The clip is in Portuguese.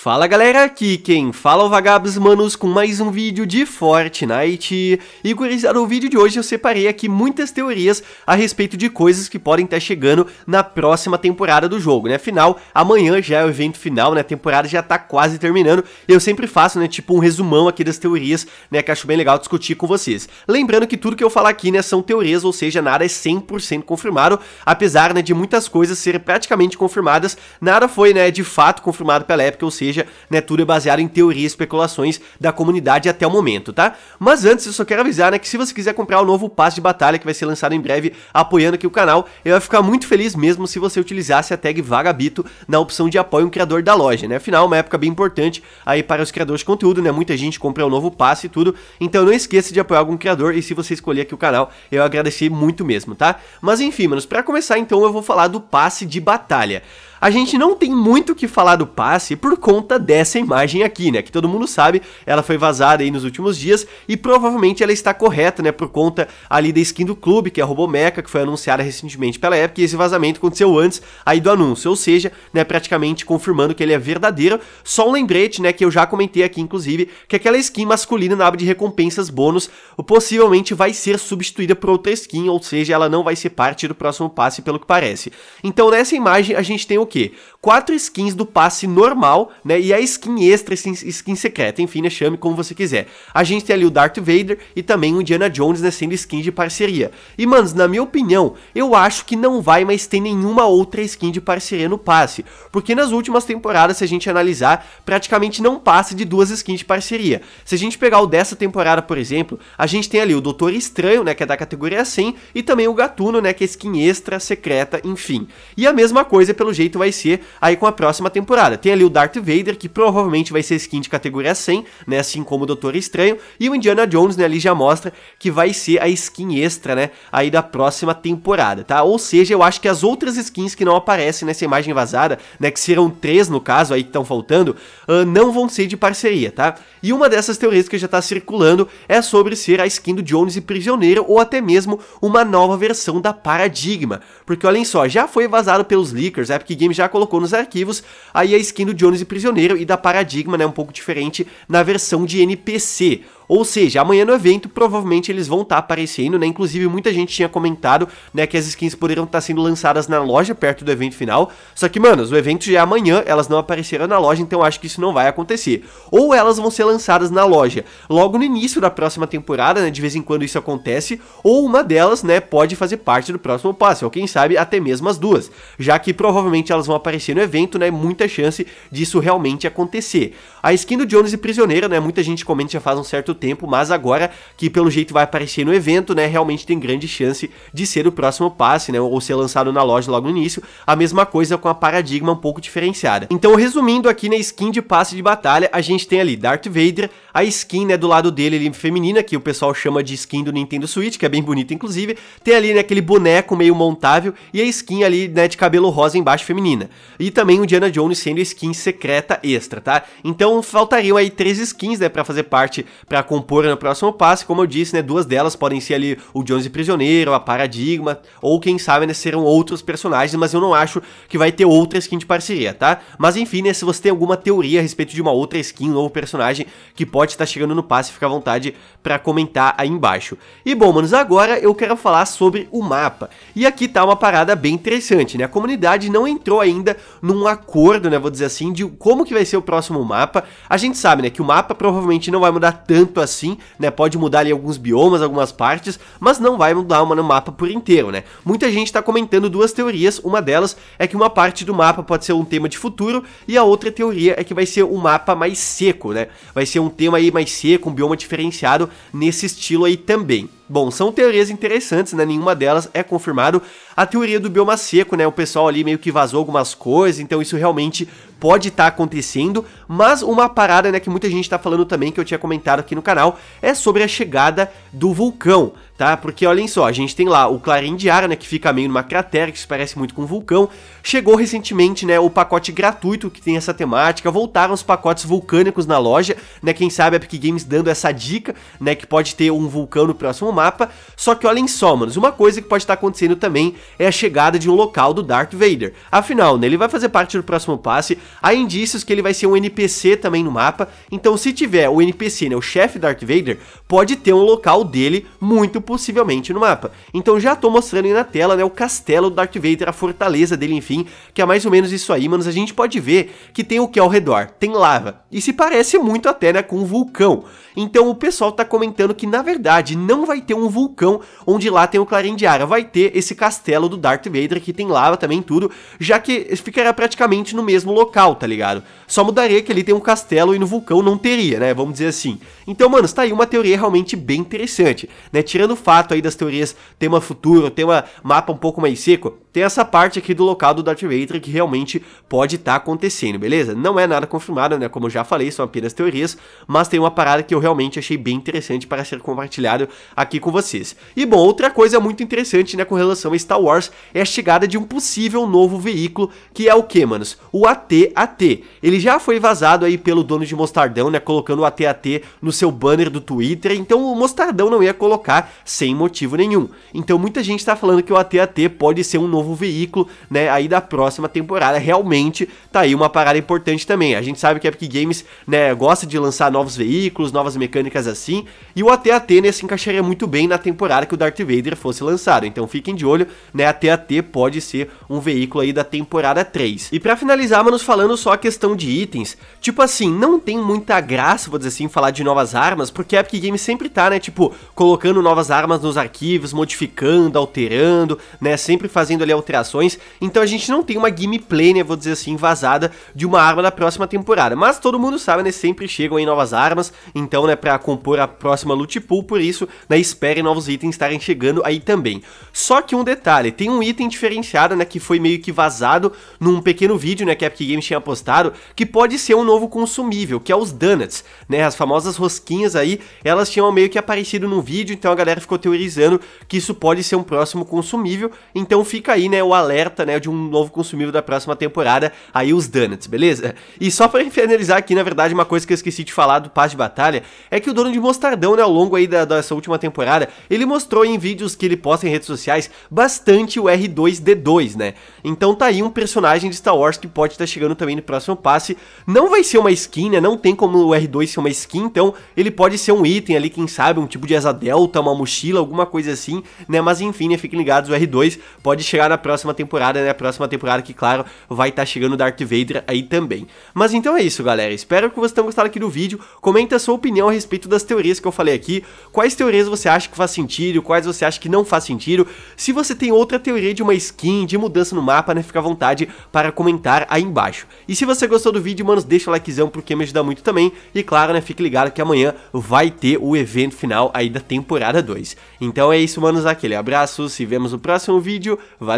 Fala galera, aqui quem fala é o Vagabos Manos com mais um vídeo de Fortnite E curiosidade, no vídeo de hoje eu separei aqui muitas teorias a respeito de coisas que podem estar chegando na próxima temporada do jogo, né? Afinal, amanhã já é o evento final, né? A temporada já tá quase terminando e eu sempre faço, né, tipo um resumão aqui das teorias, né, que acho bem legal discutir com vocês Lembrando que tudo que eu falar aqui, né, são teorias, ou seja, nada é 100% confirmado Apesar, né, de muitas coisas serem praticamente confirmadas, nada foi, né, de fato confirmado pela época, ou seja seja, né, tudo é baseado em teorias e especulações da comunidade até o momento, tá? Mas antes, eu só quero avisar, né, que se você quiser comprar o novo passe de batalha que vai ser lançado em breve, apoiando aqui o canal, eu ia ficar muito feliz mesmo se você utilizasse a tag Vagabito na opção de apoio um criador da loja, né? Afinal, uma época bem importante aí para os criadores de conteúdo, né? Muita gente compra o novo passe e tudo, então não esqueça de apoiar algum criador e se você escolher aqui o canal, eu agradeci muito mesmo, tá? Mas enfim, manos, para começar então eu vou falar do passe de batalha. A gente não tem muito o que falar do passe por conta dessa imagem aqui, né? Que todo mundo sabe, ela foi vazada aí nos últimos dias e provavelmente ela está correta, né? Por conta ali da skin do clube, que é a Robomeca, que foi anunciada recentemente pela Epic e esse vazamento aconteceu antes aí do anúncio, ou seja, né, praticamente confirmando que ele é verdadeiro. Só um lembrete, né, que eu já comentei aqui, inclusive, que aquela skin masculina na aba de recompensas bônus possivelmente vai ser substituída por outra skin, ou seja, ela não vai ser parte do próximo passe, pelo que parece. Então nessa imagem a gente tem o o quê? quatro skins do passe normal, né? E a skin extra, skin, skin secreta, enfim, né? Chame como você quiser. A gente tem ali o Darth Vader e também o Indiana Jones, né? Sendo skin de parceria. E, manos, na minha opinião, eu acho que não vai mais ter nenhuma outra skin de parceria no passe. Porque nas últimas temporadas, se a gente analisar, praticamente não passa de duas skins de parceria. Se a gente pegar o dessa temporada, por exemplo, a gente tem ali o Doutor Estranho, né? Que é da categoria 100, e também o Gatuno, né? Que é skin extra, secreta, enfim. E a mesma coisa, pelo jeito, vai ser aí com a próxima temporada. Tem ali o Darth Vader, que provavelmente vai ser skin de categoria 100, né, assim como o Doutor Estranho, e o Indiana Jones, né, ali já mostra que vai ser a skin extra, né, aí da próxima temporada, tá? Ou seja, eu acho que as outras skins que não aparecem nessa imagem vazada, né, que serão três no caso aí que estão faltando, uh, não vão ser de parceria, tá? E uma dessas teorias que já tá circulando é sobre ser a skin do Jones e Prisioneiro ou até mesmo uma nova versão da Paradigma, porque olhem só, já foi vazado pelos leakers, a Epic Games já colocou colocou nos arquivos, aí a é skin do Jones e Prisioneiro e da Paradigma, né, um pouco diferente na versão de NPC. Ou seja, amanhã no evento provavelmente eles vão estar tá aparecendo, né? Inclusive muita gente tinha comentado, né, que as skins poderiam estar tá sendo lançadas na loja perto do evento final. Só que, mano, o evento já é amanhã, elas não apareceram na loja, então acho que isso não vai acontecer. Ou elas vão ser lançadas na loja logo no início da próxima temporada, né? De vez em quando isso acontece, ou uma delas, né, pode fazer parte do próximo passo, ou quem sabe até mesmo as duas, já que provavelmente elas vão aparecer no evento, né? Muita chance disso realmente acontecer. A skin do Jones e Prisioneira, né? Muita gente comenta já faz um certo tempo, mas agora que pelo jeito vai aparecer no evento, né, realmente tem grande chance de ser o próximo passe, né, ou ser lançado na loja logo no início. A mesma coisa com a Paradigma um pouco diferenciada. Então, resumindo aqui na né, skin de passe de batalha, a gente tem ali Darth Vader, a skin, né, do lado dele ali feminina, que o pessoal chama de skin do Nintendo Switch, que é bem bonita inclusive, tem ali, né, aquele boneco meio montável e a skin ali, né, de cabelo rosa embaixo feminina. E também o Diana Jones sendo skin secreta extra, tá? Então, faltariam aí três skins, né, para fazer parte para compor no próximo passe, como eu disse, né, duas delas podem ser ali o Jones e Prisioneiro, a Paradigma, ou quem sabe, né, serão outros personagens, mas eu não acho que vai ter outra skin de parceria, tá? Mas enfim, né, se você tem alguma teoria a respeito de uma outra skin, um novo personagem que pode estar chegando no passe, fica à vontade para comentar aí embaixo. E bom, manos, agora eu quero falar sobre o mapa. E aqui tá uma parada bem interessante, né? A comunidade não entrou ainda num acordo, né, vou dizer assim, de como que vai ser o próximo mapa. A gente sabe, né, que o mapa provavelmente não vai mudar tanto tanto assim, né? Pode mudar ali alguns biomas, algumas partes, mas não vai mudar o mapa por inteiro, né? Muita gente está comentando duas teorias, uma delas é que uma parte do mapa pode ser um tema de futuro e a outra teoria é que vai ser um mapa mais seco, né? Vai ser um tema aí mais seco, um bioma diferenciado nesse estilo aí também. Bom, são teorias interessantes, né? Nenhuma delas é confirmado. A teoria do bioma seco, né? O pessoal ali meio que vazou algumas coisas, então isso realmente pode estar tá acontecendo. Mas uma parada, né, que muita gente está falando também, que eu tinha comentado aqui no canal, é sobre a chegada do vulcão tá? Porque olhem só, a gente tem lá o Clarim né, que fica meio numa cratera que se parece muito com um vulcão. Chegou recentemente, né, o pacote gratuito que tem essa temática. Voltaram os pacotes vulcânicos na loja, né? Quem sabe a Epic Games dando essa dica, né, que pode ter um vulcão no próximo mapa. Só que olhem só, manos, uma coisa que pode estar acontecendo também é a chegada de um local do Darth Vader. Afinal, né, ele vai fazer parte do próximo passe. Há indícios que ele vai ser um NPC também no mapa. Então, se tiver o NPC, né, o chefe Darth Vader, pode ter um local dele muito possivelmente no mapa. Então já tô mostrando aí na tela, né, o castelo do Darth Vader, a fortaleza dele, enfim, que é mais ou menos isso aí, manos, a gente pode ver que tem o que ao redor, tem lava, e se parece muito até, né, com um vulcão. Então o pessoal tá comentando que, na verdade, não vai ter um vulcão onde lá tem o Clarendiara, vai ter esse castelo do Darth Vader, que tem lava também, tudo, já que ficará praticamente no mesmo local, tá ligado? Só mudaria que ele tem um castelo e no vulcão não teria, né, vamos dizer assim. Então, manos, tá aí uma teoria realmente bem interessante, né, tirando fato aí das teorias tema futuro, tema mapa um pouco mais seco, tem essa parte aqui do local do Darth Vader que realmente pode estar tá acontecendo, beleza? Não é nada confirmado, né? Como eu já falei, são apenas teorias, mas tem uma parada que eu realmente achei bem interessante para ser compartilhado aqui com vocês. E bom, outra coisa muito interessante, né, com relação a Star Wars é a chegada de um possível novo veículo, que é o que, manos? O AT-AT. Ele já foi vazado aí pelo dono de Mostardão, né, colocando o AT-AT no seu banner do Twitter, então o Mostardão não ia colocar sem motivo nenhum. Então muita gente tá falando que o AT-AT pode ser um novo novo veículo, né, aí da próxima temporada. Realmente tá aí uma parada importante também. A gente sabe que a Epic Games, né, gosta de lançar novos veículos, novas mecânicas assim, e o AT-AT, né, se encaixaria muito bem na temporada que o Darth Vader fosse lançado. Então fiquem de olho, né, a AT-AT pode ser um veículo aí da temporada 3. E para finalizar, manos, falando só a questão de itens, tipo assim, não tem muita graça, vou dizer assim, falar de novas armas, porque a Epic Games sempre tá, né, tipo, colocando novas armas nos arquivos, modificando, alterando, né, sempre fazendo ali alterações, então a gente não tem uma gameplay, né, vou dizer assim, vazada de uma arma na próxima temporada. Mas todo mundo sabe, né, sempre chegam aí novas armas, então, né, pra compor a próxima loot pool, por isso, né, esperem novos itens estarem chegando aí também. Só que um detalhe, tem um item diferenciado, né, que foi meio que vazado num pequeno vídeo, né, que a Epic Games tinha postado, que pode ser um novo consumível, que é os donuts, né, as famosas rosquinhas aí, elas tinham meio que aparecido num vídeo, então a galera ficou teorizando que isso pode ser um próximo consumível, então fica aí aí, né, o alerta, né, de um novo consumível da próxima temporada, aí os Donuts, beleza? E só para finalizar aqui, na verdade, uma coisa que eu esqueci de falar do Paz de Batalha, é que o dono de Mostardão, né, ao longo aí da, dessa última temporada, ele mostrou em vídeos que ele posta em redes sociais bastante o R2-D2, né? Então tá aí um personagem de Star Wars que pode estar tá chegando também no próximo passe. Não vai ser uma skin, né, não tem como o R2 ser uma skin, então ele pode ser um item ali, quem sabe, um tipo de asa delta, uma mochila, alguma coisa assim, né? Mas enfim, né, fiquem ligados, o R2 pode chegar na próxima temporada, né? A próxima temporada que, claro, vai estar tá chegando Darth Vader aí também. Mas então é isso, galera. Espero que vocês tenham gostado aqui do vídeo. Comenta a sua opinião a respeito das teorias que eu falei aqui. Quais teorias você acha que faz sentido, quais você acha que não faz sentido. Se você tem outra teoria de uma skin, de mudança no mapa, né? Fica à vontade para comentar aí embaixo. E se você gostou do vídeo, mano, deixa o likezão porque me ajuda muito também. E claro, né? Fique ligado que amanhã vai ter o evento final aí da temporada 2. Então é isso, manos. Aquele abraço, se vemos no próximo vídeo. Valeu!